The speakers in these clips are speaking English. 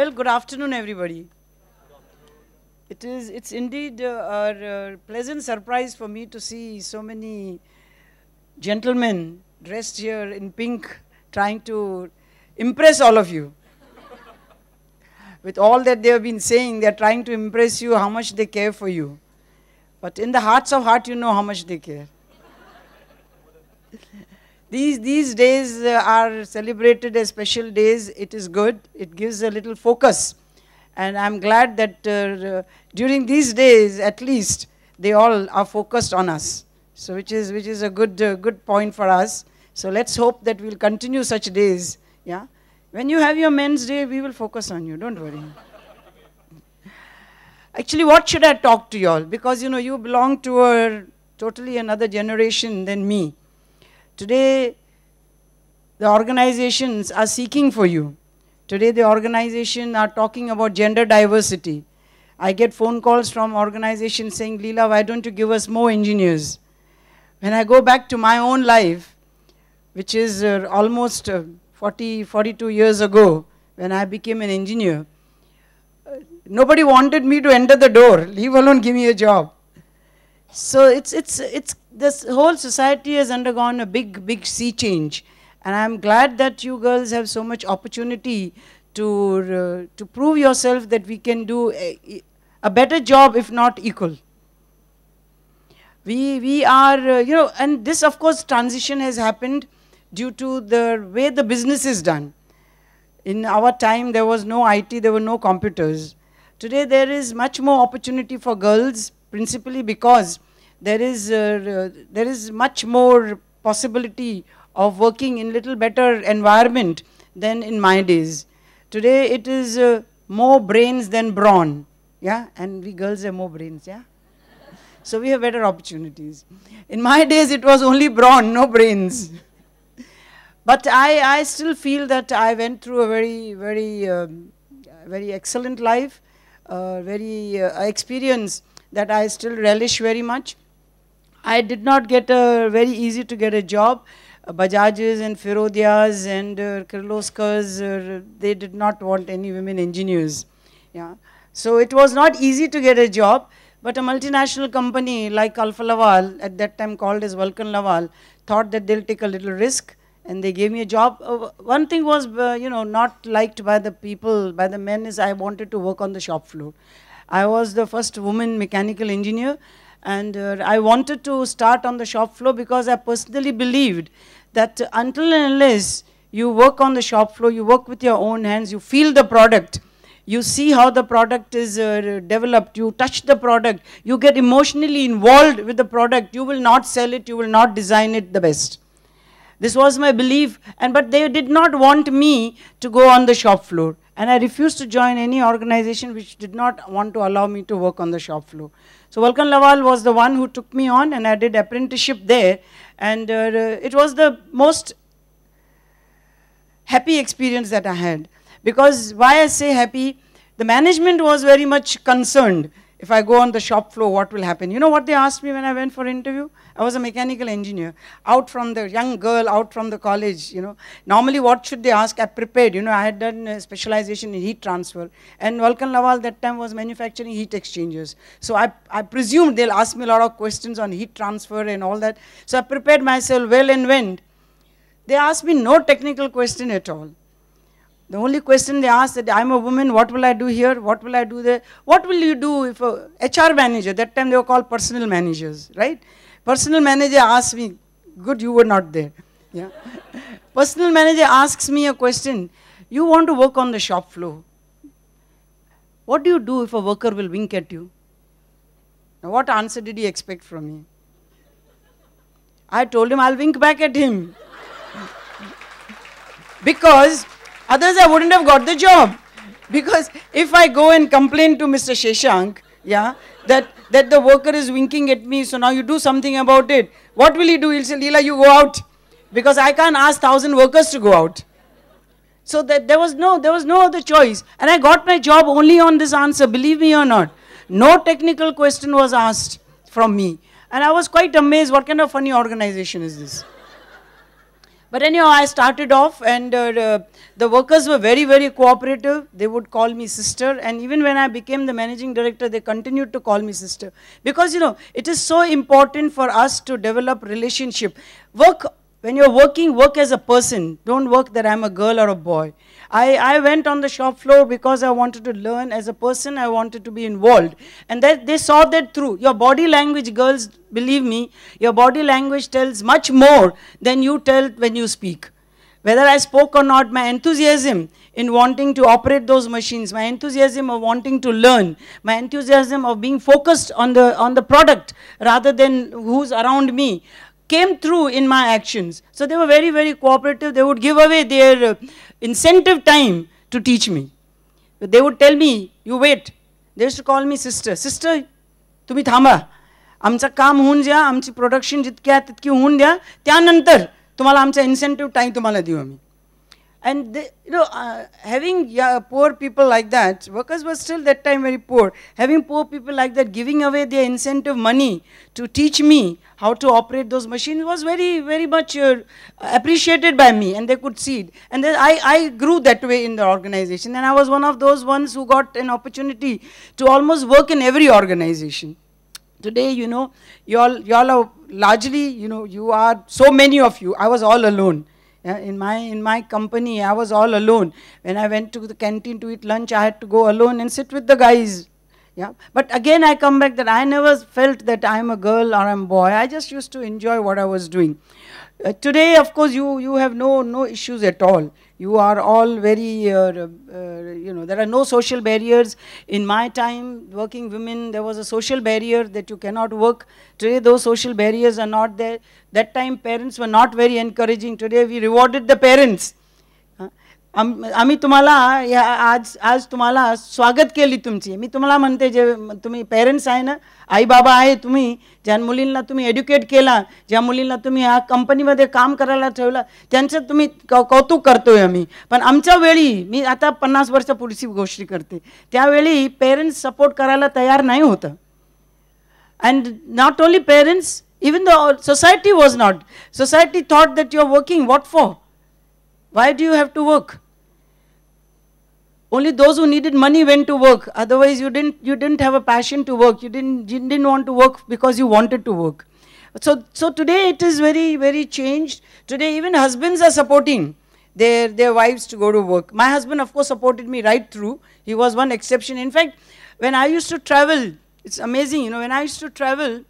Well, good afternoon, everybody. It is, it's indeed uh, a, uh, pleasant surprise for me to see so many gentlemen dressed here in pink trying to impress all of you. With all that they have been saying, they are trying to impress you how much they care for you. But in the hearts of heart, you know how much they care. These, these days uh, are celebrated as special days. It is good. It gives a little focus. And I'm glad that uh, during these days, at least, they all are focused on us. So which is, which is a good, uh, good point for us. So let's hope that we'll continue such days. Yeah. When you have your men's day, we will focus on you. Don't worry. Actually, what should I talk to you all? Because, you know, you belong to a totally another generation than me. Today, the organizations are seeking for you. Today, the organizations are talking about gender diversity. I get phone calls from organizations saying, Leela, why don't you give us more engineers? When I go back to my own life, which is uh, almost uh, 40, 42 years ago, when I became an engineer, uh, nobody wanted me to enter the door, leave alone give me a job. So it's, it's, it's this whole society has undergone a big, big sea change. And I'm glad that you girls have so much opportunity to, uh, to prove yourself that we can do a, a better job, if not equal. We, we are, uh, you know, and this, of course, transition has happened due to the way the business is done. In our time, there was no IT, there were no computers. Today, there is much more opportunity for girls, principally because there is, uh, there is much more possibility of working in little better environment than in my days. Today it is uh, more brains than brawn, yeah? And we girls have more brains, yeah? so we have better opportunities. In my days it was only brawn, no brains. but I, I still feel that I went through a very, very, um, very excellent life, uh, very uh, experience that I still relish very much. I did not get a very easy to get a job. Uh, Bajaj's and Ferodias and uh, Kirloskar's, uh, they did not want any women engineers. Yeah. So it was not easy to get a job, but a multinational company like Alfa Laval, at that time called as Vulcan Laval, thought that they'll take a little risk and they gave me a job. Uh, one thing was, uh, you know, not liked by the people, by the men, is I wanted to work on the shop floor. I was the first woman mechanical engineer and uh, I wanted to start on the shop floor because I personally believed that until and unless you work on the shop floor, you work with your own hands, you feel the product, you see how the product is uh, developed, you touch the product, you get emotionally involved with the product, you will not sell it, you will not design it the best. This was my belief, and but they did not want me to go on the shop floor. And I refused to join any organization which did not want to allow me to work on the shop floor. So Vulcan Laval was the one who took me on and I did apprenticeship there. And uh, it was the most happy experience that I had. Because why I say happy, the management was very much concerned if I go on the shop floor, what will happen? You know what they asked me when I went for interview? I was a mechanical engineer, out from the young girl, out from the college, you know. Normally, what should they ask? I prepared, you know, I had done specialization in heat transfer. And Vulcan Laval that time was manufacturing heat exchangers. So I, I presumed they'll ask me a lot of questions on heat transfer and all that. So I prepared myself well and went. They asked me no technical question at all. The only question they ask that I'm a woman, what will I do here? What will I do there? What will you do if a HR manager, that time they were called personal managers, right? Personal manager asked me, good, you were not there. Yeah. personal manager asks me a question, you want to work on the shop floor. What do you do if a worker will wink at you? Now what answer did he expect from me? I told him I'll wink back at him. because Others, I wouldn't have got the job. Because if I go and complain to Mr. Sheshank, yeah, that, that the worker is winking at me, so now you do something about it. What will he do? He'll say, Leela, you go out. Because I can't ask thousand workers to go out. So that there was no, there was no other choice. And I got my job only on this answer, believe me or not. No technical question was asked from me. And I was quite amazed, what kind of funny organization is this? But anyhow, I started off and uh, the workers were very, very cooperative. They would call me sister. And even when I became the managing director, they continued to call me sister. Because, you know, it is so important for us to develop relationship. Work when you're working, work as a person. Don't work that I'm a girl or a boy. I, I went on the shop floor because I wanted to learn as a person. I wanted to be involved. And that, they saw that through. Your body language, girls, believe me, your body language tells much more than you tell when you speak. Whether I spoke or not, my enthusiasm in wanting to operate those machines, my enthusiasm of wanting to learn, my enthusiasm of being focused on the, on the product rather than who's around me, came through in my actions. So they were very, very cooperative. They would give away their incentive time to teach me. But they would tell me, you wait. They used to call me sister. Sister, तुम्ही थांबा आमचं काम होऊन द्या आमची production जितकी आहे तितकी होऊन द्या त्यानंतर तुम्हाला आमचा इन्सेंटिव्ह टाईम तुम्हाला देऊ आम्ही And you know, uh, having uh, poor people like that, workers were still that time very poor. Having poor people like that giving away their incentive money to teach me how to operate those machines was very, very much uh, appreciated by me, and they could see it. And then I, I grew that way in the organization, and I was one of those ones who got an opportunity to almost work in every organization today you know you all you all are largely you know you are so many of you i was all alone uh, in my in my company, I was all alone. When I went to the canteen to eat lunch, I had to go alone and sit with the guys. Yeah. But again, I come back that I never felt that I'm a girl or I'm a boy. I just used to enjoy what I was doing. Uh, today, of course, you you have no no issues at all you are all very, uh, uh, you know, there are no social barriers. In my time, working women, there was a social barrier that you cannot work. Today, those social barriers are not there. That time, parents were not very encouraging. Today, we rewarded the parents आम आम्ही तुम्हाला या आज आज तुम्हाला स्वागत केली तुमची मी तुम्हाला म्हणते जे तुम्ही पेरेंट्स आहे ना आई बाबा आहे तुम्ही ज्या मुलींना तुम्ही एड्युकेट केला ज्या मुलींना तुम्ही ह्या कंपनीमध्ये काम करायला ठेवलं त्यांचं तुम्ही कौ कौतुक करतोय आम्ही पण आमच्या वेळी मी आता पन्नास पुढची गोष्टी करते त्यावेळी पेरेंट्स सपोर्ट करायला तयार नाही होतं and not only parents even the society was not society thought that you are working what for why do you have to work Only those who needed money went to work. Otherwise, you didn't, you didn't have a passion to work. You didn't, you didn't want to work because you wanted to work. So, so today it is very, very changed. Today even husbands are supporting their, their wives to go to work. My husband, of course, supported me right through. He was one exception. In fact, when I used to travel, it's amazing, you know, when I used to travel,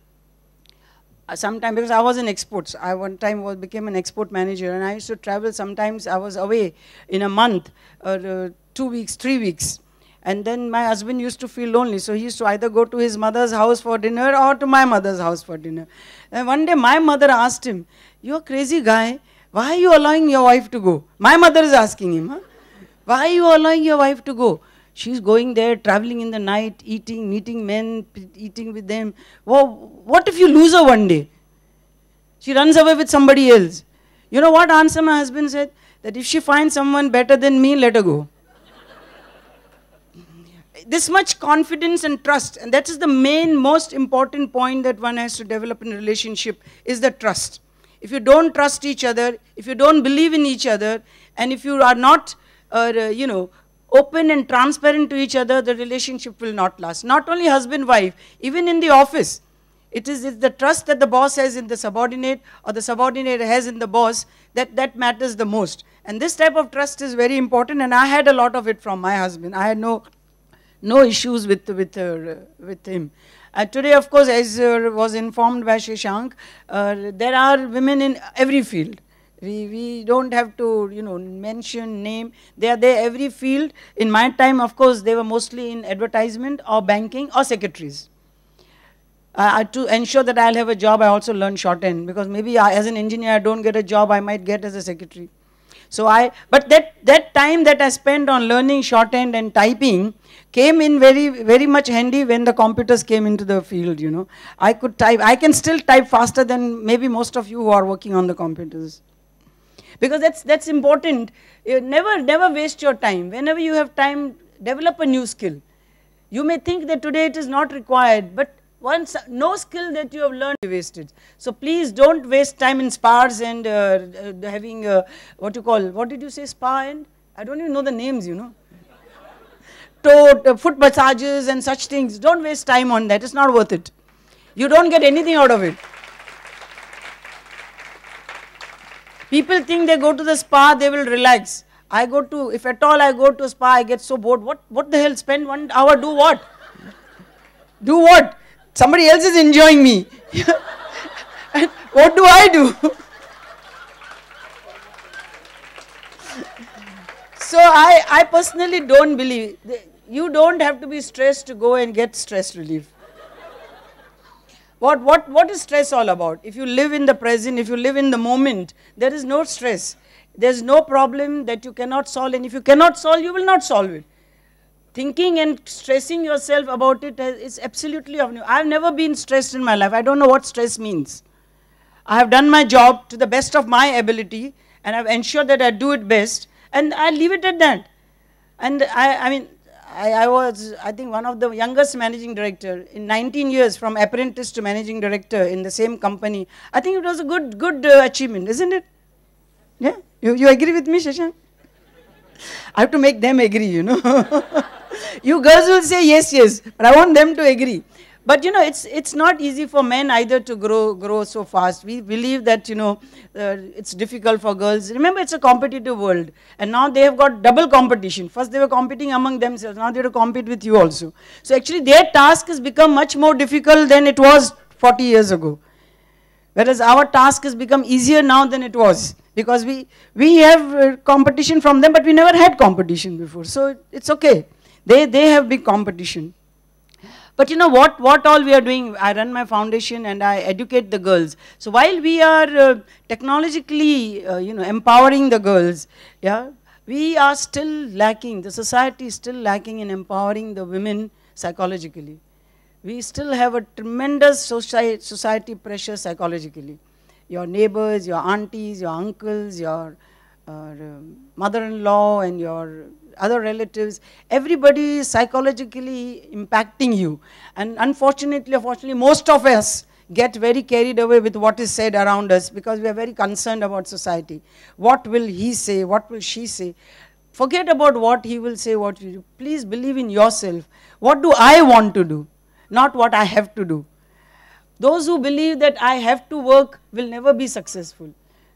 uh, sometimes because I was in exports, I one time was, became an export manager and I used to travel sometimes, I was away in a month, or uh, two weeks, three weeks. And then my husband used to feel lonely. So he used to either go to his mother's house for dinner or to my mother's house for dinner. And one day my mother asked him, You're crazy guy. Why are you allowing your wife to go? My mother is asking him, huh? Why are you allowing your wife to go? She's going there, traveling in the night, eating, meeting men, eating with them. Well, what if you lose her one day? She runs away with somebody else. You know what answer my husband said? That if she finds someone better than me, let her go this much confidence and trust, and that is the main, most important point that one has to develop in a relationship, is the trust. If you don't trust each other, if you don't believe in each other, and if you are not, uh, uh you know, open and transparent to each other, the relationship will not last. Not only husband-wife, even in the office, it is the trust that the boss has in the subordinate or the subordinate has in the boss that, that matters the most. And this type of trust is very important and I had a lot of it from my husband. I had no no issues with, with, uh, with him. Uh, today, of course, as uh, was informed by Shashank, uh, there are women in every field. We, we don't have to, you know, mention name. They are there every field. In my time, of course, they were mostly in advertisement or banking or secretaries. Uh, uh to ensure that I'll have a job, I also learn shorthand because maybe I, as an engineer, I don't get a job I might get as a secretary. So I, but that, that time that I spent on learning shorthand and typing came in very, very much handy when the computers came into the field, you know. I could type, I can still type faster than maybe most of you who are working on the computers. Because that's, that's important. You never, never waste your time. Whenever you have time, develop a new skill. You may think that today it is not required, but once, no skill that you have learned wasted. So please don't waste time in spas and uh, uh, having, uh, what you call, what did you say, spa and? I don't even know the names, you know. to uh, foot massages and such things. Don't waste time on that. It's not worth it. You don't get anything out of it. People think they go to the spa, they will relax. I go to, if at all I go to spa, I get so bored. What, what the hell? Spend one hour, do what? do what? Somebody else is enjoying me. and what do I do? so I, I personally don't believe. You don't have to be stressed to go and get stress relief. What, what, what is stress all about? If you live in the present, if you live in the moment, there is no stress. There is no problem that you cannot solve, and if you cannot solve, you will not solve it thinking and stressing yourself about it is absolutely of new. I've never been stressed in my life. I don't know what stress means. I have done my job to the best of my ability and I've ensured that I do it best and I leave it at that. And I, I mean, I, I, was, I think, one of the youngest managing director in 19 years from apprentice to managing director in the same company. I think it was a good, good uh, achievement, isn't it? Yeah? You, you agree with me, Shashank? I have to make them agree, you know. you girls will say yes, yes, but I want them to agree. But you know, it's it's not easy for men either to grow grow so fast. We believe that you know uh, it's difficult for girls. Remember, it's a competitive world, and now they have got double competition. First, they were competing among themselves. Now they have to compete with you also. So actually, their task has become much more difficult than it was 40 years ago. Whereas our task has become easier now than it was because we we have uh, competition from them, but we never had competition before. So it's okay. They, they have big competition. But you know what, what all we are doing, I run my foundation and I educate the girls. So while we are uh, technologically, uh, you know, empowering the girls, yeah, we are still lacking, the society is still lacking in empowering the women psychologically. We still have a tremendous soci society pressure psychologically. Your neighbors, your aunties, your uncles, your uh, mother-in-law and your other relatives, everybody is psychologically impacting you. And unfortunately, unfortunately, most of us get very carried away with what is said around us because we are very concerned about society. What will he say? What will she say? Forget about what he will say, what you do. Please believe in yourself. What do I want to do? Not what I have to do. Those who believe that I have to work will never be successful.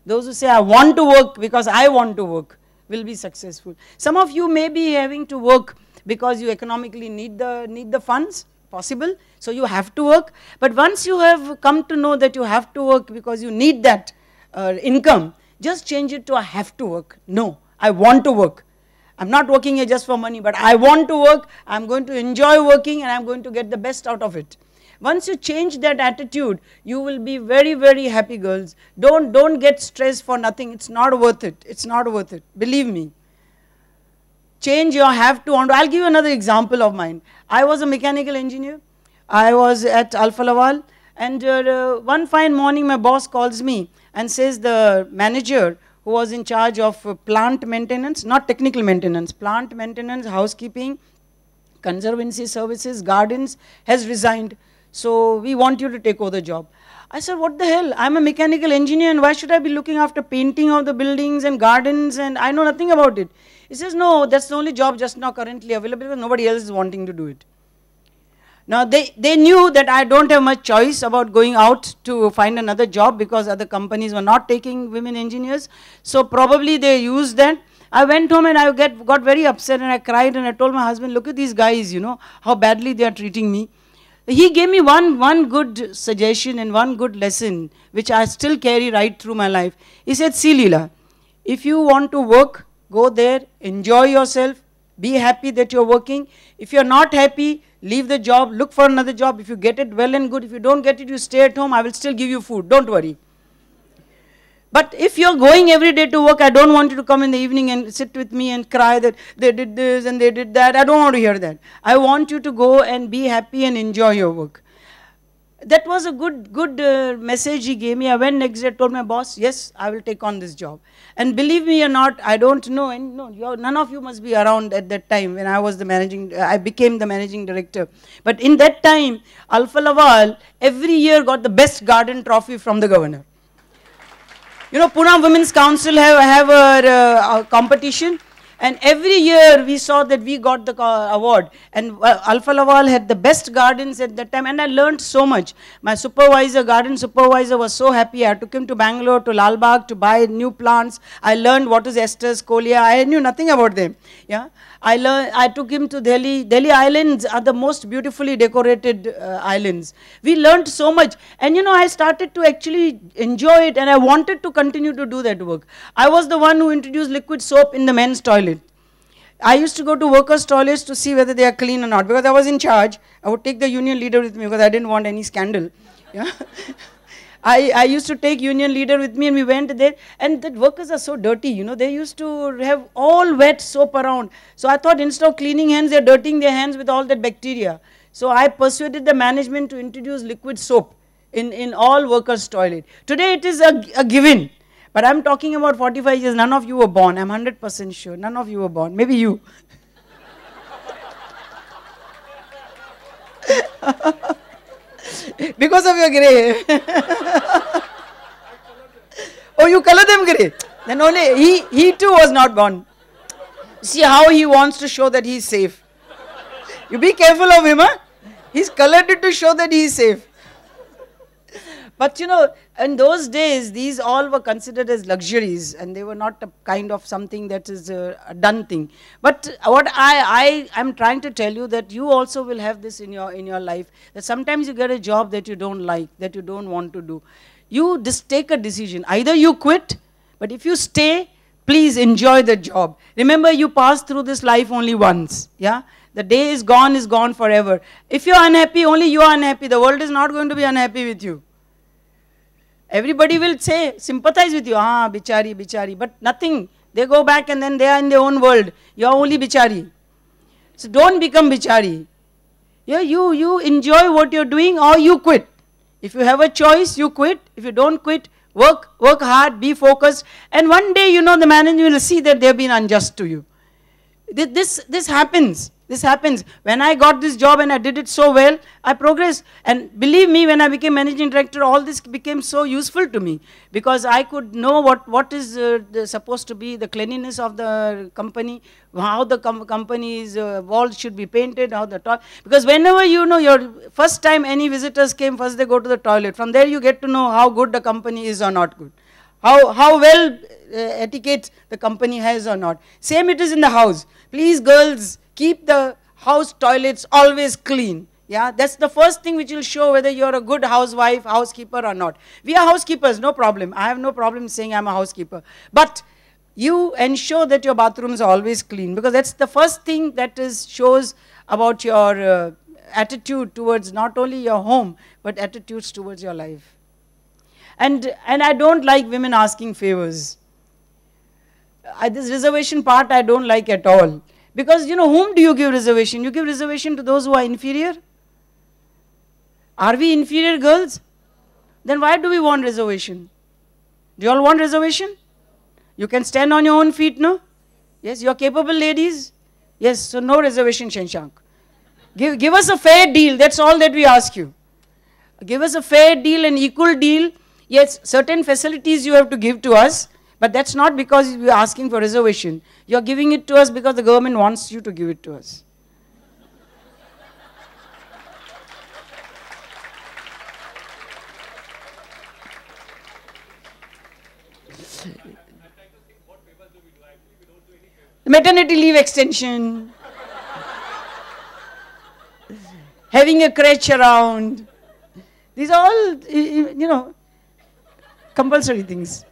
Those who say I want to work because I want to work will be successful. Some of you may be having to work because you economically need the, need the funds possible. So you have to work. But once you have come to know that you have to work because you need that uh, income, just change it to I have to work. No, I want to work. I'm not working here just for money, but I want to work. I'm going to enjoy working and I'm going to get the best out of it. Once you change that attitude, you will be very, very happy girls. Don't, don't get stressed for nothing. It's not worth it. It's not worth it. Believe me. Change your have to. I'll give you another example of mine. I was a mechanical engineer. I was at Alpha Laval. And uh, uh, one fine morning, my boss calls me and says the manager who was in charge of uh, plant maintenance, not technical maintenance, plant maintenance, housekeeping, conservancy services, gardens, has resigned. So we want you to take over the job. I said, what the hell? I'm a mechanical engineer and why should I be looking after painting of the buildings and gardens and I know nothing about it. He says, no, that's the only job just now currently available because nobody else is wanting to do it. Now they, they knew that I don't have much choice about going out to find another job because other companies were not taking women engineers. So probably they used that. I went home and I get, got very upset and I cried and I told my husband, look at these guys, you know, how badly they are treating me he gave me one, one good suggestion and one good lesson, which I still carry right through my life. He said, see Leela, if you want to work, go there, enjoy yourself, be happy that you're working. If you're not happy, leave the job, look for another job. If you get it, well and good. If you don't get it, you stay at home. I will still give you food. Don't worry. But if you're going every day to work, I don't want you to come in the evening and sit with me and cry that they did this and they did that. I don't want to hear that. I want you to go and be happy and enjoy your work. That was a good, good uh, message he gave me. I went next day, told my boss, yes, I will take on this job. And believe me or not, I don't know. And no, none of you must be around at that time when I was the managing, uh, I became the managing director. But in that time, Alfa Laval every year got the best garden trophy from the governor. You know, Pune Women's Council have, have a, uh, a competition. And every year we saw that we got the uh, award. And uh, Alpha Laval had the best gardens at that time. And I learned so much. My supervisor, garden supervisor, was so happy. I took him to Bangalore, to Lalbagh, to buy new plants. I learned what is Esther's Colia. I knew nothing about them. Yeah. I, learned, I took him to Delhi. Delhi Islands are the most beautifully decorated uh, islands. We learned so much. And you know, I started to actually enjoy it and I wanted to continue to do that work. I was the one who introduced liquid soap in the men's toilet. I used to go to workers' toilets to see whether they are clean or not. Because I was in charge, I would take the union leader with me because I didn't want any scandal. Yeah. I, I used to take union leader with me and we went there and the workers are so dirty, you know, they used to have all wet soap around. So I thought instead of cleaning hands, they're dirtying their hands with all that bacteria. So I persuaded the management to introduce liquid soap in, in all workers' toilet. Today it is a, a given. But I'm talking about 45 years, none of you were born. I'm 100% sure, none of you were born. Maybe you. because of your grey, oh, you color them grey. Then only he, he too was not born. See how he wants to show that he's safe. You be careful of him, huh? He's colored it to show that he's safe. But you know, in those days, these all were considered as luxuries and they were not a kind of something that is a, a done thing. But what I, I am trying to tell you that you also will have this in your, in your life, that sometimes you get a job that you don't like, that you don't want to do. You just take a decision. Either you quit, but if you stay, please enjoy the job. Remember, you pass through this life only once. Yeah? The day is gone, is gone forever. If you're unhappy, only you are unhappy. The world is not going to be unhappy with you. Everybody will say, sympathize with you, ah, bichari, bichari, but nothing. They go back and then they are in their own world. You are only bichari. So don't become bichari. You, you, you enjoy what you're doing or you quit. If you have a choice, you quit. If you don't quit, work, work hard, be focused. And one day, you know, the manager will see that they've been unjust to you. This, this happens. This happens. When I got this job and I did it so well, I progressed. And believe me, when I became managing director, all this became so useful to me because I could know what, what is uh, the, supposed to be the cleanliness of the company, how the com company's uh, walls should be painted, how the toilet. Because whenever you know your first time any visitors came, first they go to the toilet. From there you get to know how good the company is or not good. How, how well uh, etiquette the company has or not. Same it is in the house. Please girls, keep the house toilets always clean. Yeah, that's the first thing which will show whether you're a good housewife, housekeeper or not. We are housekeepers, no problem. I have no problem saying I'm a housekeeper. But you ensure that your bathrooms are always clean because that's the first thing that is shows about your uh, attitude towards not only your home but attitudes towards your life. And, and I don't like women asking favors. I, this reservation part I don't like at all because, you know, whom do you give reservation? You give reservation to those who are inferior? Are we inferior girls? Then why do we want reservation? Do you all want reservation? You can stand on your own feet, no? Yes, you are capable ladies? Yes, so no reservation, Shenshank. Give, give us a fair deal, that's all that we ask you. Give us a fair deal, an equal deal. Yes, certain facilities you have to give to us, but that's not because we are asking for reservation. You're giving it to us because the government wants you to give it to us. maternity leave extension, having a crutch around. These are all, you know, compulsory things.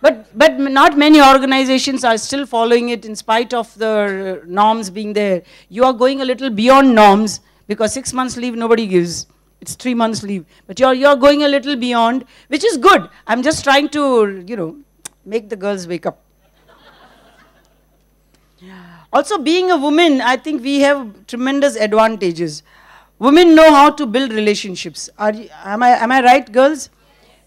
But, but not many organizations are still following it in spite of the norms being there. You are going a little beyond norms because six months leave nobody gives. It's three months leave. But you're, you're going a little beyond, which is good. I'm just trying to, you know, make the girls wake up. also, being a woman, I think we have tremendous advantages. Women know how to build relationships. Are, am, I, am I right, girls?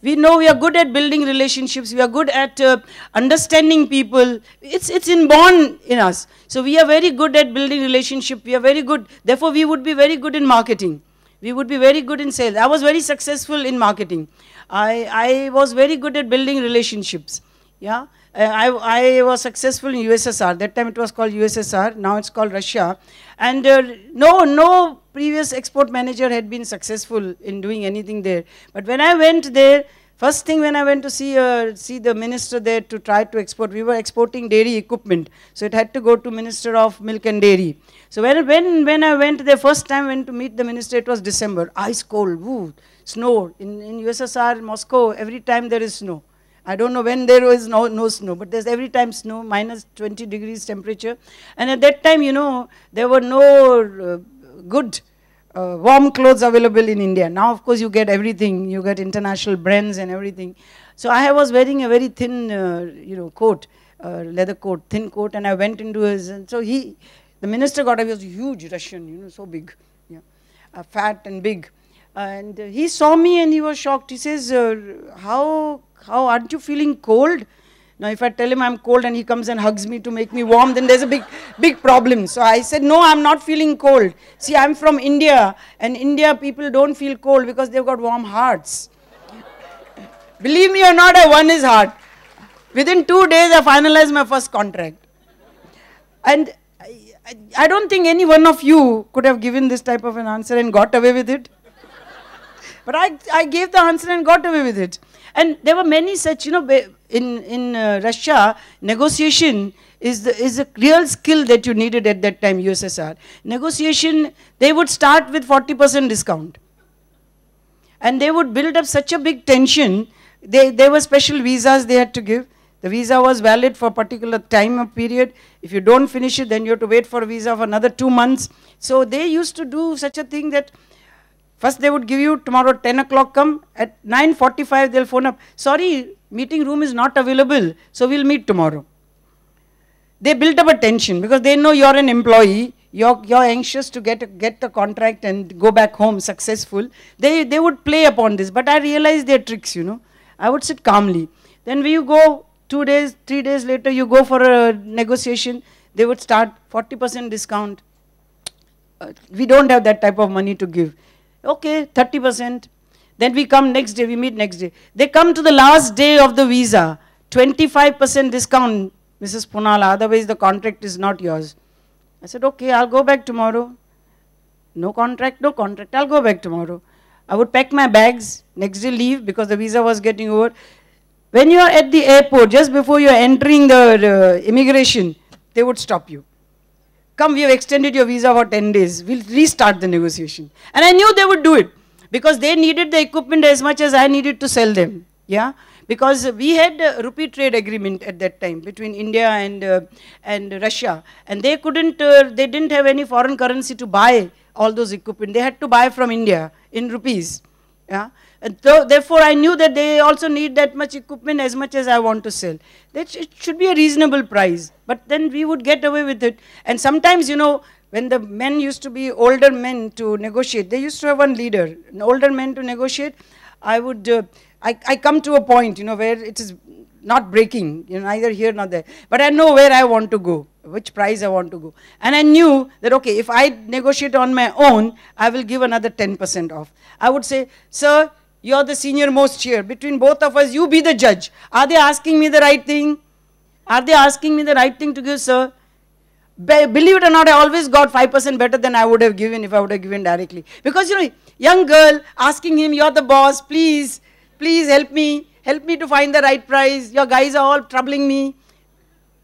we know we are good at building relationships we are good at uh, understanding people it's it's inborn in us so we are very good at building relationship we are very good therefore we would be very good in marketing we would be very good in sales i was very successful in marketing i i was very good at building relationships yeah uh, I, I was successful in USSR. That time it was called USSR. Now it's called Russia. And uh, no, no previous export manager had been successful in doing anything there. But when I went there, First thing when I went to see uh, see the minister there to try to export, we were exporting dairy equipment, so it had to go to Minister of Milk and Dairy. So when when when I went there first time went to meet the minister, it was December, ice cold, woo, snow. In in USSR, Moscow, every time there is snow. I don't know when there was no, no snow, but there's every time snow, minus 20 degrees temperature. And at that time, you know, there were no uh, good uh, warm clothes available in India. Now, of course, you get everything. You get international brands and everything. So I was wearing a very thin, uh, you know, coat, uh, leather coat, thin coat, and I went into his. And so he, the minister got I was huge Russian, you know, so big, yeah, uh, fat and big. And he saw me and he was shocked. He says, uh, "How how aren't you feeling cold?" Now, if I tell him I'm cold and he comes and hugs me to make me warm, then there's a big, big problem. So I said, no, I'm not feeling cold. See, I'm from India, and India people don't feel cold because they've got warm hearts. Believe me or not, I won his heart. Within two days, I finalized my first contract. And I, I, don't think any one of you could have given this type of an answer and got away with it. But I, I gave the answer and got away with it. And there were many such, you know, in, in uh, Russia, negotiation is, the, is a real skill that you needed at that time, USSR. Negotiation, they would start with 40% discount. And they would build up such a big tension. They, there were special visas they had to give. The visa was valid for a particular time of period. If you don't finish it, then you have to wait for a visa for another two months. So they used to do such a thing that First they would give you tomorrow 10 o'clock come, at 9.45 they'll phone up, sorry, meeting room is not available, so we'll meet tomorrow. They built up a tension because they know you're an employee, you're, you're anxious to get, get the contract and go back home successful. They, they would play upon this, but I realized their tricks, you know. I would sit calmly. Then we go two days, three days later, you go for a negotiation, they would start 40% discount. Uh, we don't have that type of money to give. Okay, 30%, then we come next day, we meet next day. They come to the last day of the visa. 25% discount, Mrs. Punala, otherwise the contract is not yours. I said, okay, I'll go back tomorrow. No contract, no contract, I'll go back tomorrow. I would pack my bags, next day leave because the visa was getting over. When you are at the airport, just before you are entering the uh, immigration, they would stop you. Come, we have extended your visa for 10 days. We'll restart the negotiation. And I knew they would do it because they needed the equipment as much as I needed to sell them. Yeah, because we had a rupee trade agreement at that time between India and uh, and Russia, and they couldn't, uh, they didn't have any foreign currency to buy all those equipment. They had to buy from India in rupees. Yeah. Th therefore, I knew that they also need that much equipment as much as I want to sell. That sh it should be a reasonable price. But then we would get away with it. And sometimes, you know, when the men used to be older men to negotiate, they used to have one leader, an older men to negotiate. I would, uh, I, I come to a point, you know, where it is not breaking, you know, neither here nor there. But I know where I want to go, which price I want to go. And I knew that, okay, if I negotiate on my own, I will give another 10% off. I would say, sir, you're the senior most here. Between both of us, you be the judge. Are they asking me the right thing? Are they asking me the right thing to give, sir? believe it or not, I always got 5% better than I would have given if I would have given directly. Because, you know, young girl asking him, you're the boss, please, please help me, help me to find the right price, your guys are all troubling me.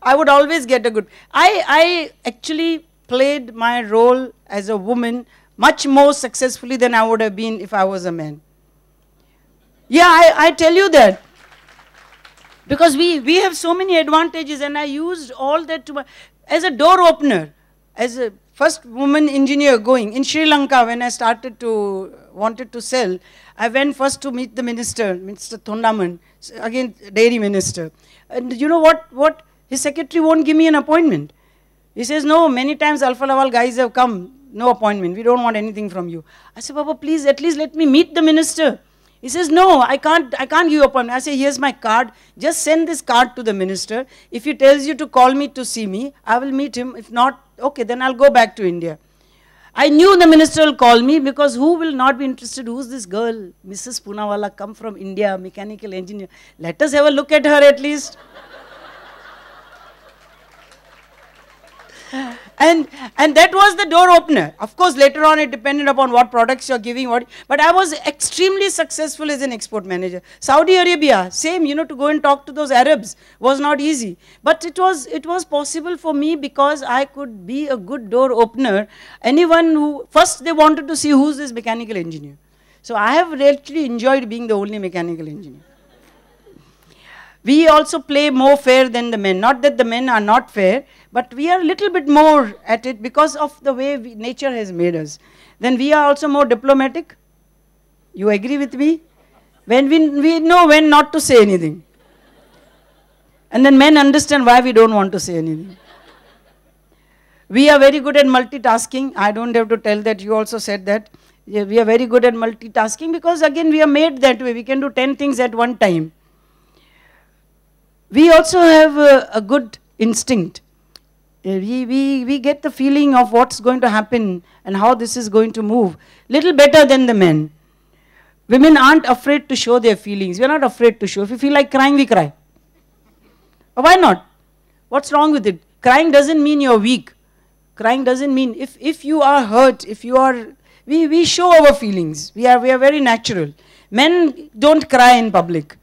I would always get a good. I, I actually played my role as a woman much more successfully than I would have been if I was a man. Yeah, I, I tell you that because we, we have so many advantages and I used all that to my, as a door opener, as a first woman engineer going in Sri Lanka when I started to, wanted to sell, I went first to meet the minister, Mr. Thondaman, again dairy minister. And you know what, what, his secretary won't give me an appointment. He says, no, many times Alpha Laval guys have come, no appointment, we don't want anything from you. I said, Papa, please, at least let me meet the minister. He says, no, I can't, I can't give you appointment. I say, here's my card. Just send this card to the minister. If he tells you to call me to see me, I will meet him. If not, okay, then I'll go back to India. I knew the minister will call me because who will not be interested? Who's this girl, Mrs. Punawala, come from India, mechanical engineer. Let us have a look at her at least and and that was the door opener of course later on it depended upon what products you're giving what but i was extremely successful as an export manager saudi arabia same you know to go and talk to those arabs was not easy but it was it was possible for me because i could be a good door opener anyone who first they wanted to see who's this mechanical engineer so i have really enjoyed being the only mechanical engineer we also play more fair than the men. Not that the men are not fair, but we are a little bit more at it because of the way we, nature has made us. Then we are also more diplomatic. You agree with me? When we, we know when not to say anything. And then men understand why we don't want to say anything. We are very good at multitasking. I don't have to tell that. You also said that. We are very good at multitasking because again we are made that way. We can do 10 things at one time we also have a, a good instinct. Uh, we, we, we get the feeling of what's going to happen and how this is going to move little better than the men. Women aren't afraid to show their feelings. We're not afraid to show. If we feel like crying, we cry. why not? What's wrong with it? Crying doesn't mean you're weak. Crying doesn't mean if, if you are hurt, if you are we, we show our feelings. We are we are very natural. Men don't cry in public.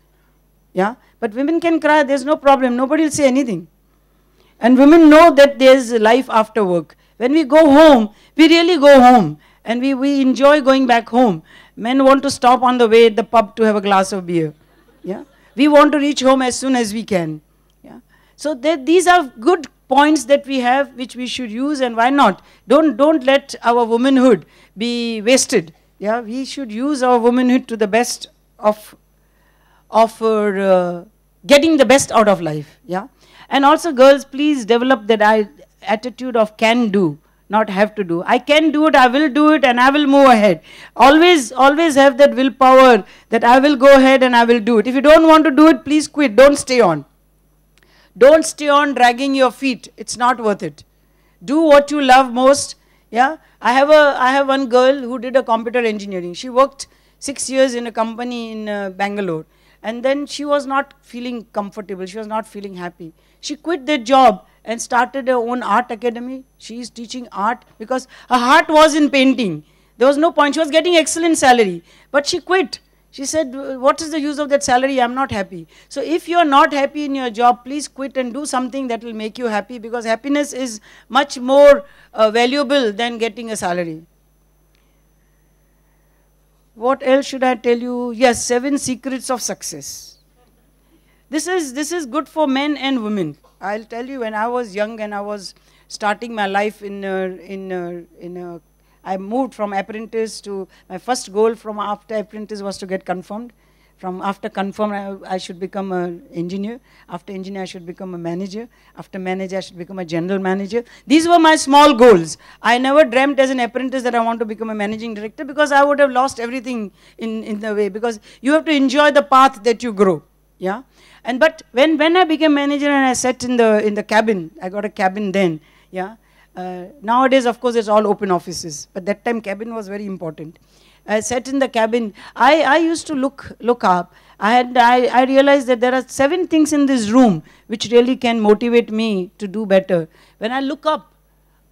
Yeah? But women can cry, there's no problem, nobody will say anything. And women know that there's life after work. When we go home, we really go home and we, we enjoy going back home. Men want to stop on the way at the pub to have a glass of beer. Yeah? We want to reach home as soon as we can. Yeah? So these are good points that we have which we should use and why not? Don't, don't let our womanhood be wasted. Yeah? We should use our womanhood to the best of, of our uh, getting the best out of life. Yeah. And also girls, please develop that attitude of can do, not have to do. I can do it, I will do it and I will move ahead. Always, always have that willpower that I will go ahead and I will do it. If you don't want to do it, please quit. Don't stay on. Don't stay on dragging your feet. It's not worth it. Do what you love most. Yeah. I have a, I have one girl who did a computer engineering. She worked six years in a company in uh, Bangalore. And then she was not feeling comfortable, she was not feeling happy. She quit that job and started her own art academy. She is teaching art because her heart was in painting. There was no point. She was getting excellent salary, but she quit. She said, what is the use of that salary? I'm not happy. So if you're not happy in your job, please quit and do something that will make you happy because happiness is much more uh, valuable than getting a salary what else should I tell you? Yes, seven secrets of success. This is, this is good for men and women. I'll tell you, when I was young and I was starting my life in, a, uh, in, a, uh, in a, uh, i I moved from apprentice to, my first goal from after apprentice was to get confirmed. From after confirm, I, I should become an engineer. After engineer, I should become a manager. After manager, I should become a general manager. These were my small goals. I never dreamt as an apprentice that I want to become a managing director because I would have lost everything in, in the way because you have to enjoy the path that you grow. Yeah. And but when, when I became manager and I sat in the, in the cabin, I got a cabin then. Yeah. Uh, nowadays, of course, it's all open offices. But that time, cabin was very important uh, sat in the cabin, I, I used to look, look up had I, I realized that there are seven things in this room which really can motivate me to do better. When I look up,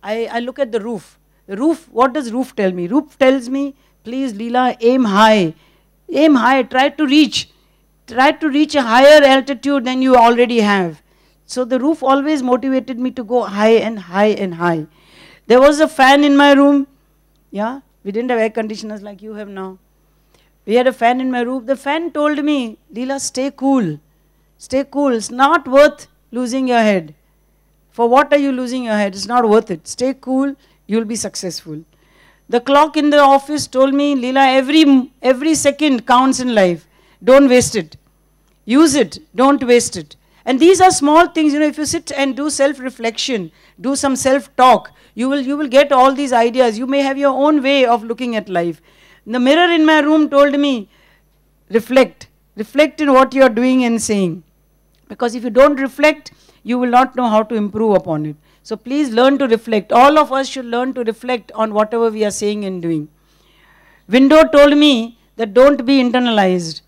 I, I look at the roof. The roof, what does roof tell me? Roof tells me, please Leela, aim high. Aim high, try to reach. Try to reach a higher altitude than you already have. So the roof always motivated me to go high and high and high. There was a fan in my room, yeah, we didn't have air conditioners like you have now. We had a fan in my room. The fan told me, Leela, stay cool. Stay cool. It's not worth losing your head. For what are you losing your head? It's not worth it. Stay cool. You'll be successful. The clock in the office told me, Leela, every, every second counts in life. Don't waste it. Use it. Don't waste it. And these are small things. You know, if you sit and do self-reflection, do some self-talk, you will you will get all these ideas you may have your own way of looking at life the mirror in my room told me reflect reflect in what you are doing and saying because if you don't reflect you will not know how to improve upon it so please learn to reflect all of us should learn to reflect on whatever we are saying and doing window told me that don't be internalized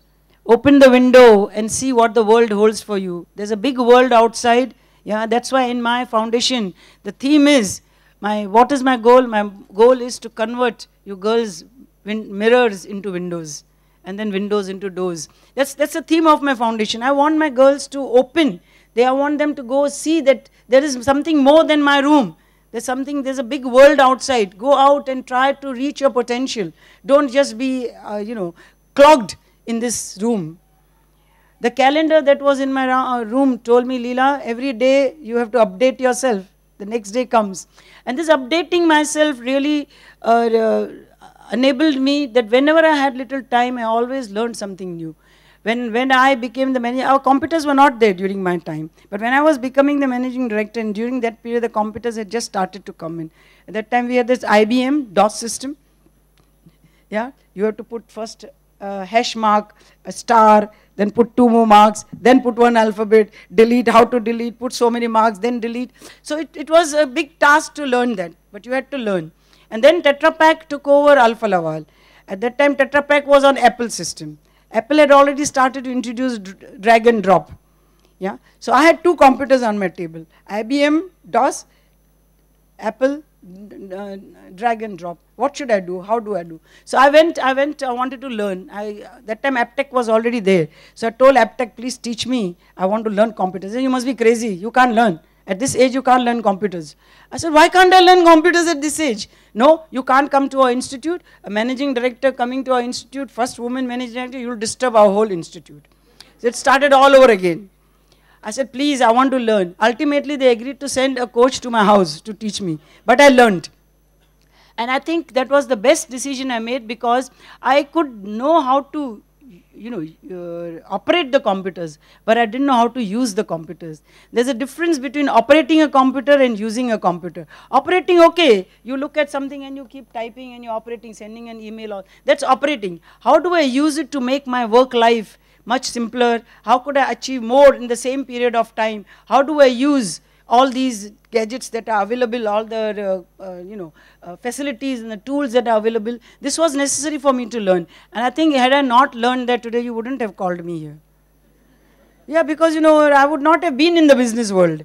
open the window and see what the world holds for you there's a big world outside yeah that's why in my foundation the theme is my, what is my goal? My goal is to convert you girls' mirrors into windows and then windows into doors. That's, that's the theme of my foundation. I want my girls to open. They, I want them to go see that there is something more than my room. There's something, there's a big world outside. Go out and try to reach your potential. Don't just be, uh, you know, clogged in this room. The calendar that was in my uh, room told me, Leela, every day you have to update yourself the next day comes. And this updating myself really uh, uh, enabled me that whenever I had little time, I always learned something new. When, when I became the manager, our computers were not there during my time. But when I was becoming the managing director, and during that period, the computers had just started to come in. At that time, we had this IBM DOS system. Yeah, you have to put first uh, hash mark, a star, then put two more marks, then put one alphabet, delete, how to delete, put so many marks, then delete. So it, it was a big task to learn that, but you had to learn. And then Tetra Pak took over Alpha Laval. At that time, Tetra Pak was on Apple system. Apple had already started to introduce drag and drop. Yeah. So I had two computers on my table, IBM, DOS, Apple, uh, drag and drop. What should I do? How do I do? So I went, I went, I wanted to learn. I, that time Aptech was already there. So I told Aptech, please teach me. I want to learn computers. And you must be crazy. You can't learn. At this age, you can't learn computers. I said, why can't I learn computers at this age? No, you can't come to our institute. A managing director coming to our institute, first woman managing director, you'll disturb our whole institute. So it started all over again. I said, please, I want to learn. Ultimately, they agreed to send a coach to my house to teach me. But I learned. And I think that was the best decision I made because I could know how to you know uh, operate the computers but i didn't know how to use the computers there's a difference between operating a computer and using a computer operating okay you look at something and you keep typing and you're operating sending an email or that's operating how do i use it to make my work life much simpler. How could I achieve more in the same period of time? How do I use all these gadgets that are available, all the uh, uh, you know uh, facilities and the tools that are available? This was necessary for me to learn, and I think had I not learned that today, you wouldn't have called me here. Yeah, because you know I would not have been in the business world.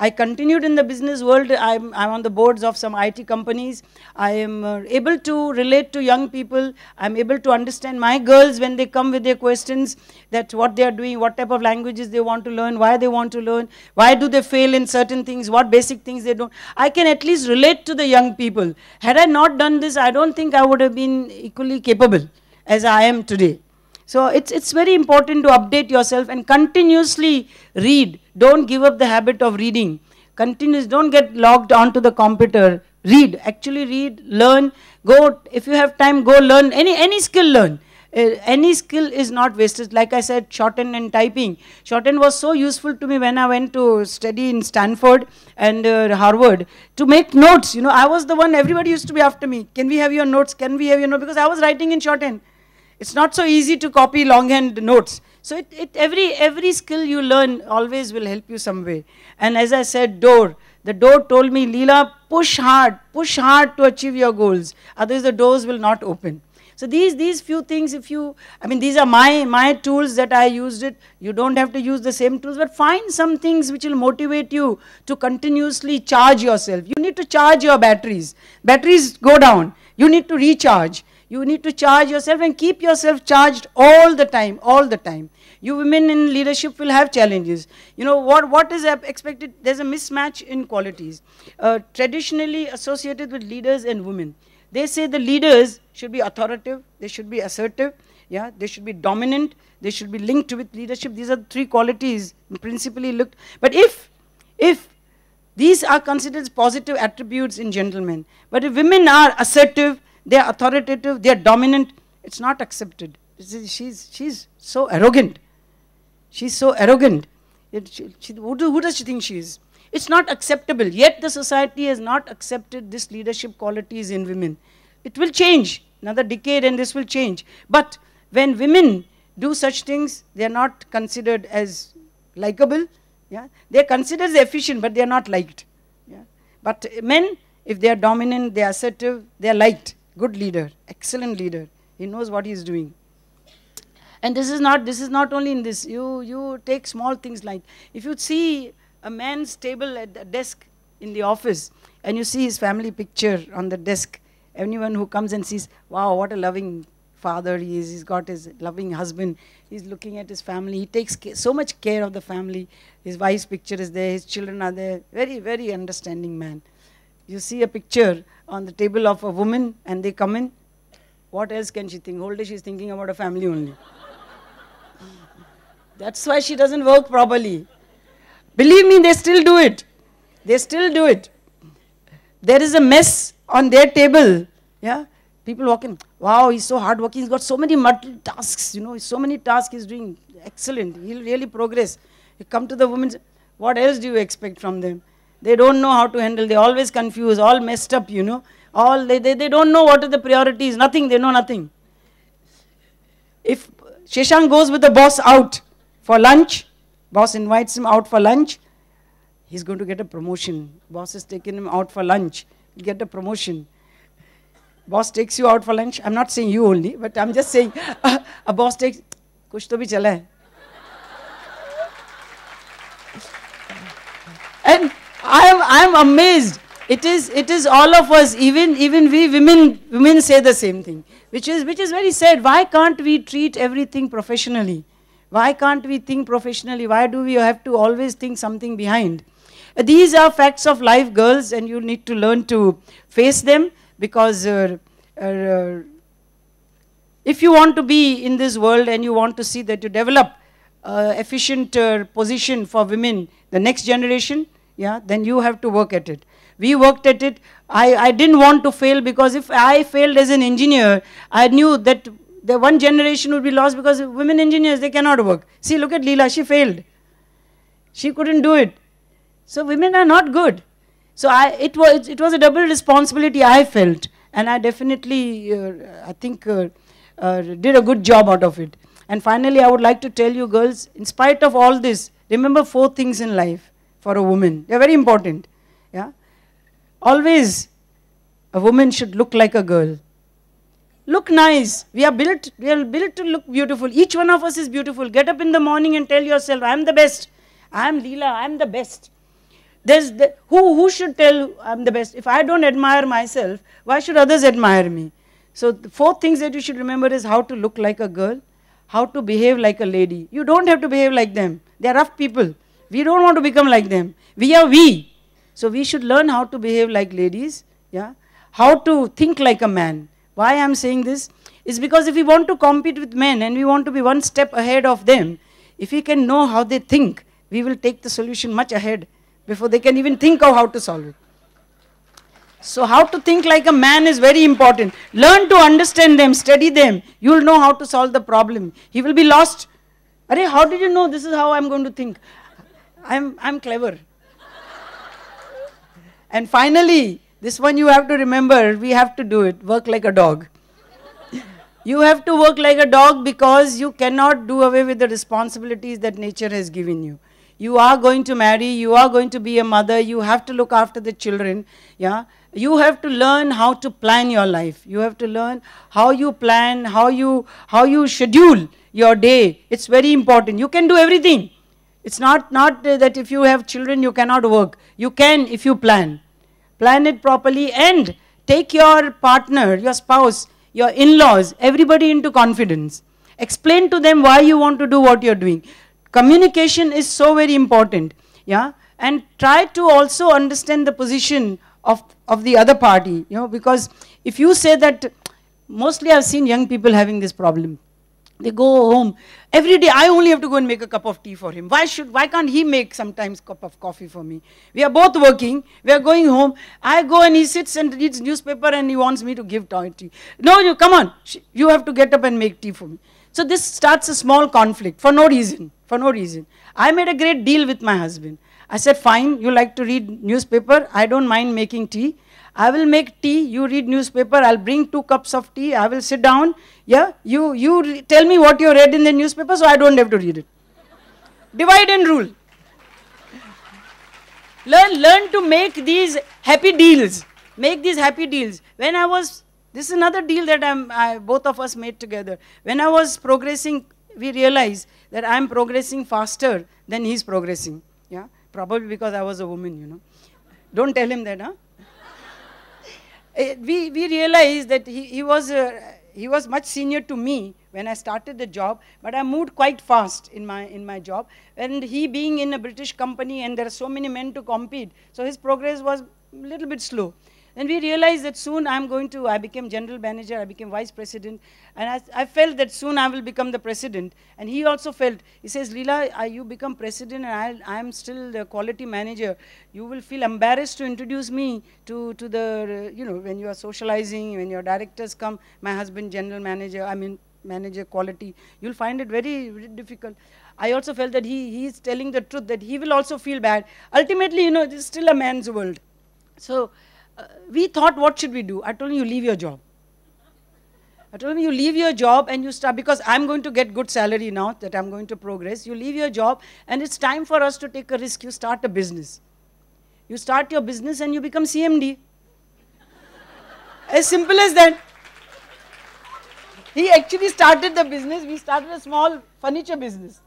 I continued in the business world. I'm, I'm on the boards of some IT companies. I am uh, able to relate to young people. I'm able to understand my girls when they come with their questions that what they are doing, what type of languages they want to learn, why they want to learn, why do they fail in certain things, what basic things they don't. I can at least relate to the young people. Had I not done this, I don't think I would have been equally capable as I am today. So it's, it's very important to update yourself and continuously read don't give up the habit of reading. Continuous, don't get logged onto the computer. Read, actually read, learn, go, if you have time, go learn, any, any skill learn. Uh, any skill is not wasted. Like I said, shorthand and typing. Shorthand was so useful to me when I went to study in Stanford and uh, Harvard to make notes. You know, I was the one, everybody used to be after me. Can we have your notes? Can we have your notes? Because I was writing in shorthand. It's not so easy to copy longhand notes. So it, it, every, every skill you learn always will help you some way. And as I said, door. The door told me, Leela, push hard, push hard to achieve your goals. Otherwise the doors will not open. So these, these few things, if you, I mean, these are my, my tools that I used it. You don't have to use the same tools, but find some things which will motivate you to continuously charge yourself. You need to charge your batteries. Batteries go down. You need to recharge. You need to charge yourself and keep yourself charged all the time, all the time. You women in leadership will have challenges. You know, what, what is expected? There's a mismatch in qualities. Uh, traditionally associated with leaders and women. They say the leaders should be authoritative, they should be assertive, yeah, they should be dominant, they should be linked with leadership. These are the three qualities principally looked. But if, if these are considered positive attributes in gentlemen. But if women are assertive, they are authoritative, they are dominant. It's not accepted. she's, she's so arrogant. She's so arrogant. It, she, she, who, do, who does she think she is? It's not acceptable. Yet the society has not accepted this leadership qualities in women. It will change. Another decade and this will change. But when women do such things, they are not considered as likable. Yeah? They are considered as efficient, but they are not liked. Yeah? But men, if they are dominant, they are assertive, they are liked good leader, excellent leader. He knows what he is doing. And this is not this is not only in this. You you take small things like if you see a man's table at the desk in the office and you see his family picture on the desk, anyone who comes and sees, wow, what a loving father he is. He's got his loving husband. He's looking at his family. He takes so much care of the family. His wife's picture is there. His children are there. Very, very understanding man. You see a picture on the table of a woman and they come in, what else can she think? Whole day she's thinking about a family only. That's why she doesn't work properly. Believe me, they still do it. They still do it. There is a mess on their table. Yeah? People walk in, wow, he's so hardworking, he's got so many tasks, you know, so many tasks he's doing. Excellent. He'll really progress. You come to the women, what else do you expect from them? They don't know how to handle. They always confuse. all messed up, you know. All they, they, they don't know what are the priorities. Nothing. They know nothing. If Sheshang goes with the boss out for lunch, boss invites him out for lunch, he's going to get a promotion. Boss has taken him out for lunch, get a promotion. Boss takes you out for lunch. I'm not saying you only, but I'm just saying uh, a boss takes. कुछ तो भी चला है and I'm, I'm amazed. It is, it is all of us, even, even we women, women say the same thing, which is, which is very sad. Why can't we treat everything professionally? Why can't we think professionally? Why do we have to always think something behind? These are facts of life, girls, and you need to learn to face them because uh, uh, if you want to be in this world and you want to see that you develop uh, efficient uh, position for women, the next generation, yeah, then you have to work at it. We worked at it. I, I didn't want to fail because if I failed as an engineer, I knew that the one generation would be lost because women engineers, they cannot work. See, look at Leela, she failed. She couldn't do it. So women are not good. So I, it, was, it was a double responsibility I felt. And I definitely, uh, I think, uh, uh, did a good job out of it. And finally, I would like to tell you girls, in spite of all this, remember four things in life for a woman. They're very important. Yeah? Always, a woman should look like a girl. Look nice. We are built, we are built to look beautiful. Each one of us is beautiful. Get up in the morning and tell yourself, I'm the best. I'm Leela, I'm the best. There's the, who, who should tell I'm the best? If I don't admire myself, why should others admire me? So the four things that you should remember is how to look like a girl, how to behave like a lady. You don't have to behave like them. They are rough people. We don't want to become like them. We are we. So we should learn how to behave like ladies, yeah? How to think like a man. Why I'm saying this is because if we want to compete with men and we want to be one step ahead of them, if we can know how they think, we will take the solution much ahead before they can even think of how to solve it. So how to think like a man is very important. Learn to understand them, study them. You will know how to solve the problem. He will be lost. Are, how did you know this is how I'm going to think? I'm, I'm clever. and finally, this one you have to remember, we have to do it work like a dog. you have to work like a dog because you cannot do away with the responsibilities that nature has given you. You are going to marry, you are going to be a mother, you have to look after the children. Yeah? You have to learn how to plan your life. You have to learn how you plan, how you, how you schedule your day. It's very important. You can do everything. It's not, not that if you have children, you cannot work. You can if you plan. Plan it properly and take your partner, your spouse, your in-laws, everybody into confidence. Explain to them why you want to do what you're doing. Communication is so very important. Yeah? And try to also understand the position of, of the other party, you know, because if you say that, mostly I've seen young people having this problem. They go home. Every day I only have to go and make a cup of tea for him. Why should why can't he make sometimes cup of coffee for me? We are both working. We are going home. I go and he sits and reads newspaper and he wants me to give tea. No, you come on. You have to get up and make tea for me. So this starts a small conflict for no reason. For no reason. I made a great deal with my husband. I said, fine, you like to read newspaper. I don't mind making tea. I will make tea, you read newspaper, I'll bring two cups of tea, I will sit down. Yeah, you, you tell me what you read in the newspaper so I don't have to read it. Divide and rule. Learn, learn to make these happy deals. Make these happy deals. When I was, this is another deal that I'm, I, both of us made together. When I was progressing, we realized that I'm progressing faster than he's progressing. Yeah, probably because I was a woman, you know. Don't tell him that, huh? Eh, we, we realized that he, he was, he was much senior to me when I started the job, but I moved quite fast in my, in my job. And he being in a British company and there are so many men to compete, so his progress was a little bit slow. Then we realized that soon I'm going to, I became general manager, I became vice president, and I, I felt that soon I will become the president. And he also felt, he says, Leela, uh, you become president and I, am still the quality manager. You will feel embarrassed to introduce me to, to the, uh, you know, when you are socializing, when your directors come, my husband, general manager, I mean, manager quality, you'll find it very, very difficult. I also felt that he, he is telling the truth, that he will also feel bad. Ultimately, you know, it is still a man's world. So uh, we thought, what should we do? I told him, you leave your job. I told him, you leave your job and you start, because I'm going to get good salary now that I'm going to progress. You leave your job and it's time for us to take a risk. You start a business. You start your business and you become CMD. as simple as that. He actually started the business. We started a small furniture business.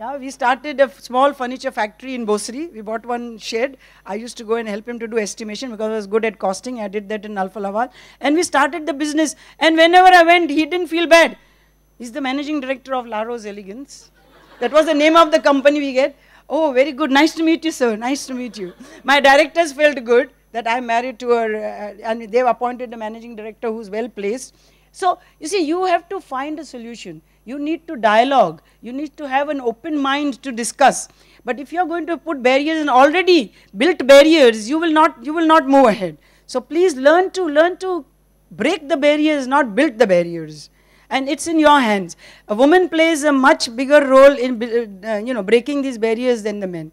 Yeah, we started a small furniture factory in Bosri. We bought one shed. I used to go and help him to do estimation because I was good at costing. I did that in Alfa Laval. And we started the business. And whenever I went, he didn't feel bad. He's the managing director of Laro's Elegance. that was the name of the company we get. Oh, very good. Nice to meet you, sir. Nice to meet you. My directors felt good that I'm married to her. Uh, and they've appointed a managing director who's well placed. So, you see, you have to find a solution you need to dialogue, you need to have an open mind to discuss. But if you are going to put barriers and already built barriers, you will not, you will not move ahead. So please learn to, learn to break the barriers, not build the barriers. And it's in your hands. A woman plays a much bigger role in, uh, you know, breaking these barriers than the men.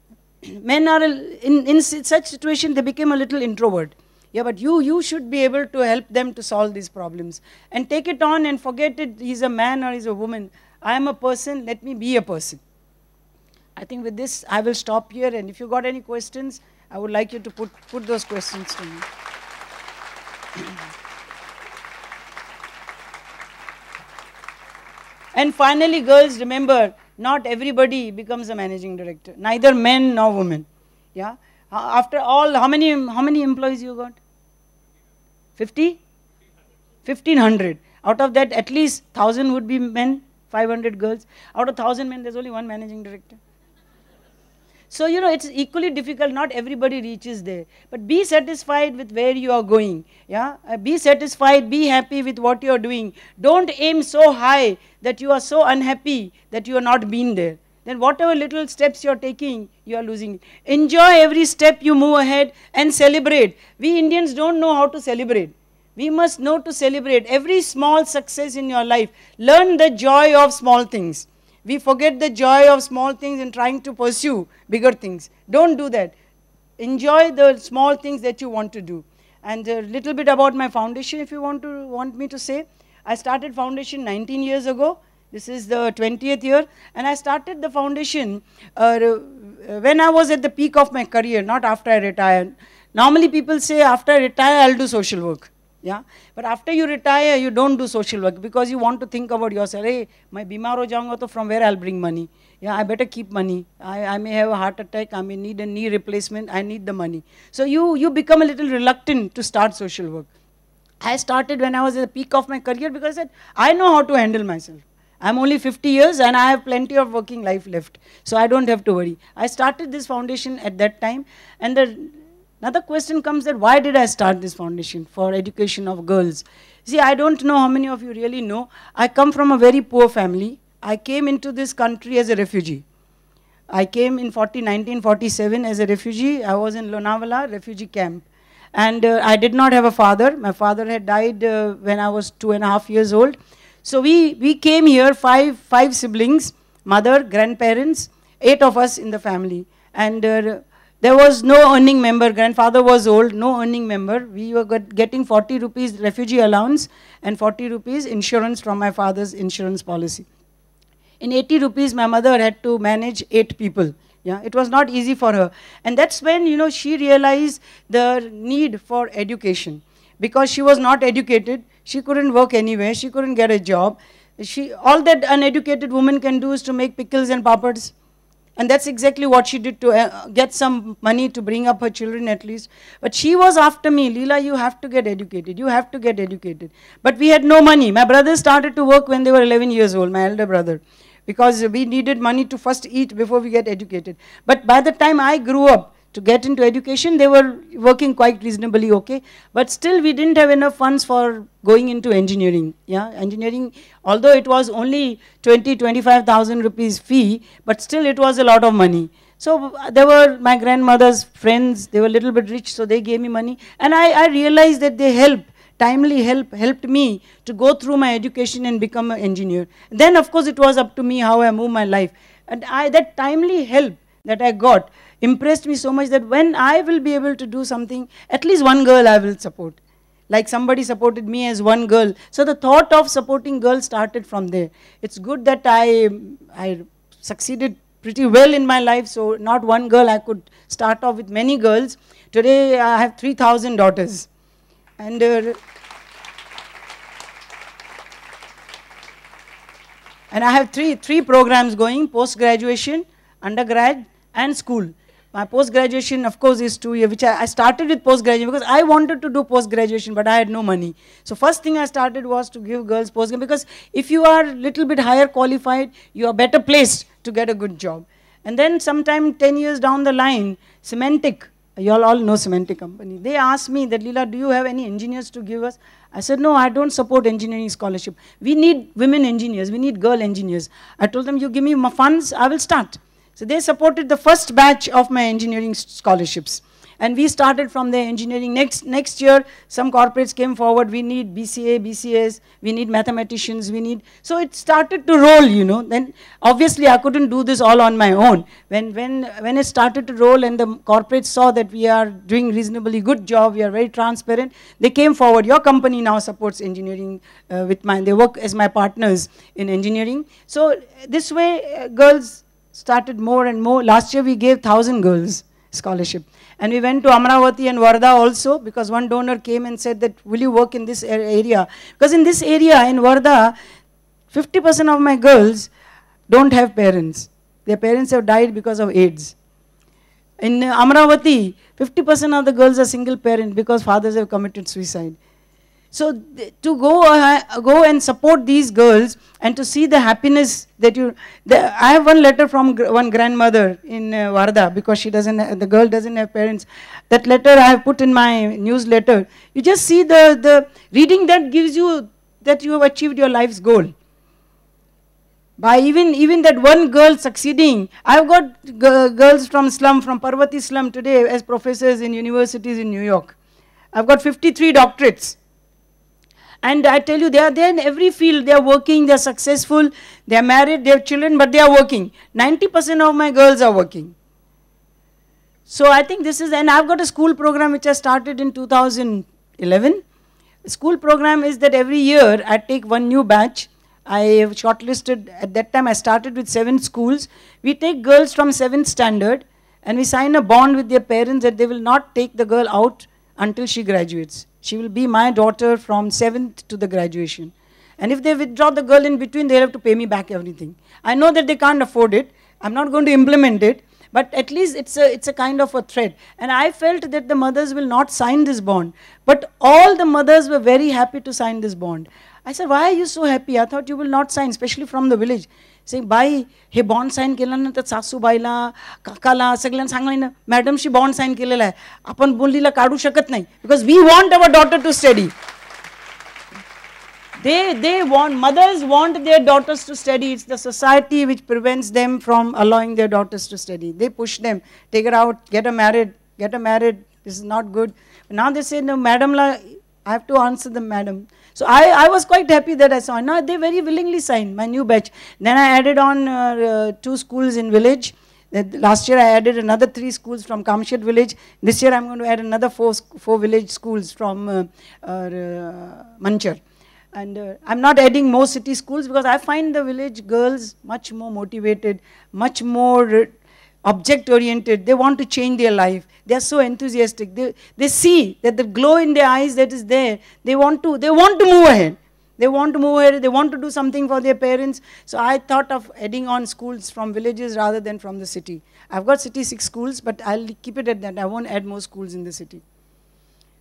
Men are, in, in such situation, they become a little introvert yeah but you you should be able to help them to solve these problems and take it on and forget it he's a man or he's a woman i am a person let me be a person i think with this i will stop here and if you got any questions i would like you to put put those questions to me and finally girls remember not everybody becomes a managing director neither men nor women yeah after all how many how many employees you got 50? 1500. Out of that, at least 1000 would be men, 500 girls. Out of 1000 men, there's only one managing director. So, you know, it's equally difficult. Not everybody reaches there. But be satisfied with where you are going. Yeah? Uh, be satisfied. Be happy with what you are doing. Don't aim so high that you are so unhappy that you are not being there then whatever little steps you're taking, you are losing. Enjoy every step you move ahead and celebrate. We Indians don't know how to celebrate. We must know to celebrate every small success in your life. Learn the joy of small things. We forget the joy of small things in trying to pursue bigger things. Don't do that. Enjoy the small things that you want to do. And a little bit about my foundation, if you want to want me to say. I started foundation 19 years ago this is the 20th year and I started the foundation uh, uh, when I was at the peak of my career, not after I retired. Normally people say after I retire, I'll do social work. Yeah, but after you retire, you don't do social work because you want to think about yourself. Hey, my bimar ho jaunga, to from where I'll bring money? yeah, I better keep money. I, I may have a heart attack, I may need a knee replacement, I need the money. So you, you become a little reluctant to start social work. I started when I was at the peak of my career because I said, I know how to handle myself. I'm only 50 years and I have plenty of working life left. So I don't have to worry. I started this foundation at that time. And the, another question comes that why did I start this foundation for education of girls? See, I don't know how many of you really know. I come from a very poor family. I came into this country as a refugee. I came in 40, 1947 as a refugee. I was in Lonavala refugee camp. And uh, I did not have a father. My father had died uh, when I was two and a half years old. So we, we came here, five, five siblings, mother, grandparents, eight of us in the family. And uh, there was no earning member. Grandfather was old, no earning member. We were getting 40 rupees refugee allowance and 40 rupees insurance from my father's insurance policy. In 80 rupees, my mother had to manage eight people. Yeah, it was not easy for her. And that's when, you know, she realized the need for education because she was not educated. She couldn't work anywhere. She couldn't get a job. She, all that an educated woman can do is to make pickles and papads. And that's exactly what she did to uh, get some money to bring up her children at least. But she was after me, Leela, you have to get educated. You have to get educated. But we had no money. My brother started to work when they were 11 years old, my elder brother. Because we needed money to first eat before we get educated. But by the time I grew up, to get into education, they were working quite reasonably okay. But still, we didn't have enough funds for going into engineering. Yeah, engineering, although it was only 20, 25,000 rupees fee, but still it was a lot of money. So uh, there were my grandmother's friends, they were a little bit rich, so they gave me money. And I, I realized that they help, timely help, helped me to go through my education and become an engineer. Then, of course, it was up to me how I move my life. And I, that timely help that I got impressed me so much that when I will be able to do something, at least one girl I will support. Like somebody supported me as one girl. So the thought of supporting girls started from there. It's good that I, I succeeded pretty well in my life. So not one girl, I could start off with many girls. Today I have 3,000 daughters. And uh, and I have three three programs going: post graduation, undergrad, and school my post graduation, of course, is two years, which I, I started with post graduation because I wanted to do post graduation, but I had no money. So first thing I started was to give girls post graduation because if you are a little bit higher qualified, you are better placed to get a good job. And then sometime 10 years down the line, Semantic, you all, all know Semantic company, they asked me that, Leela, do you have any engineers to give us? I said, no, I don't support engineering scholarship. We need women engineers, we need girl engineers. I told them, you give me my funds, I will start. So they supported the first batch of my engineering scholarships. And we started from the engineering. Next, next year, some corporates came forward. We need BCA, BCS, we need mathematicians, we need... So it started to roll, you know. Then obviously I couldn't do this all on my own. When, when, when it started to roll and the corporates saw that we are doing reasonably good job, we are very transparent, they came forward. Your company now supports engineering uh, with mine. They work as my partners in engineering. So this way, uh, girls started more and more. Last year we gave 1,000 girls scholarship. And we went to Amravati and Varda also because one donor came and said that, will you work in this area? Because in this area, in Varda, 50% of my girls don't have parents. Their parents have died because of AIDS. In Amravati, 50% of the girls are single parent because fathers have committed suicide. So to go uh, go and support these girls and to see the happiness that you, the, I have one letter from gr one grandmother in uh, Varda because she doesn't, have, the girl doesn't have parents. That letter I have put in my newsletter. You just see the the reading that gives you that you have achieved your life's goal. By even even that one girl succeeding, I've got girls from slum, from Parvati slum today as professors in universities in New York. I've got 53 doctorates and I tell you, they are there in every field. They are working, they are successful, they are married, they have children, but they are working. 90% of my girls are working. So I think this is, and I've got a school program which I started in 2011. school program is that every year I take one new batch. I have shortlisted, at that time I started with seven schools. We take girls from seventh standard and we sign a bond with their parents that they will not take the girl out until she graduates. She will be my daughter from 7th to the graduation. And if they withdraw the girl in between, they have to pay me back everything. I know that they can't afford it. I'm not going to implement it. But at least it's a, it's a kind of a threat. And I felt that the mothers will not sign this bond. But all the mothers were very happy to sign this bond. I said, why are you so happy? I thought you will not sign, especially from the village. बाई हे bond sign के सासू बाईला काकाला सगैंक संगा madam she bond sign के लिए अपन मुल काड़ू शकत नहीं because we want our daughter to study they they want mothers want their daughters to study it's the society which prevents them from allowing their daughters to study they push them take it out get a married get a married is not good ना this say madam ला I have to answer the madam So I, I was quite happy that I saw. Now they very willingly signed my new batch. Then I added on uh, uh, two schools in village. Last year I added another three schools from Kamshet village. This year I'm going to add another four, four village schools from uh, uh Manchar. And uh, I'm not adding more city schools because I find the village girls much more motivated, much more object oriented, they want to change their life. They are so enthusiastic. They, they see that the glow in their eyes that is there. They want to, they want to move ahead. They want to move ahead. They want to do something for their parents. So I thought of adding on schools from villages rather than from the city. I've got city six schools, but I'll keep it at that. I won't add more schools in the city.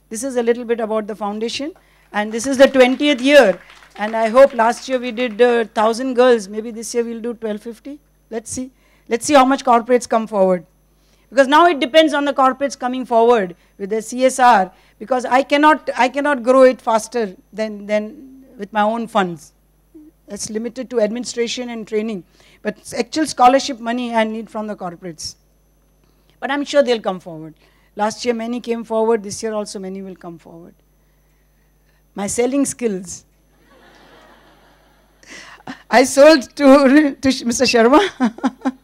This is a little bit about the foundation. And this is the 20th year. And I hope last year we did uh, 1,000 girls. Maybe this year we'll do 1,250. Let's see. Let's see how much corporates come forward. Because now it depends on the corporates coming forward with their CSR because I cannot, I cannot grow it faster than, than with my own funds. It's limited to administration and training. But actual scholarship money I need from the corporates. But I'm sure they'll come forward. Last year many came forward, this year also many will come forward. My selling skills. I sold to, to Mr. Sharma.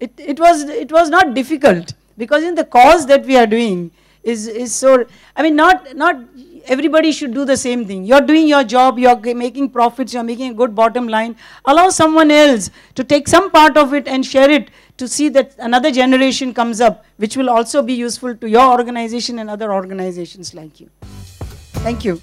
it, it, was, it was not difficult because in the cause that we are doing is, is so, I mean, not, not everybody should do the same thing. You're doing your job, you're making profits, you're making a good bottom line. Allow someone else to take some part of it and share it to see that another generation comes up, which will also be useful to your organization and other organizations like you. Thank you.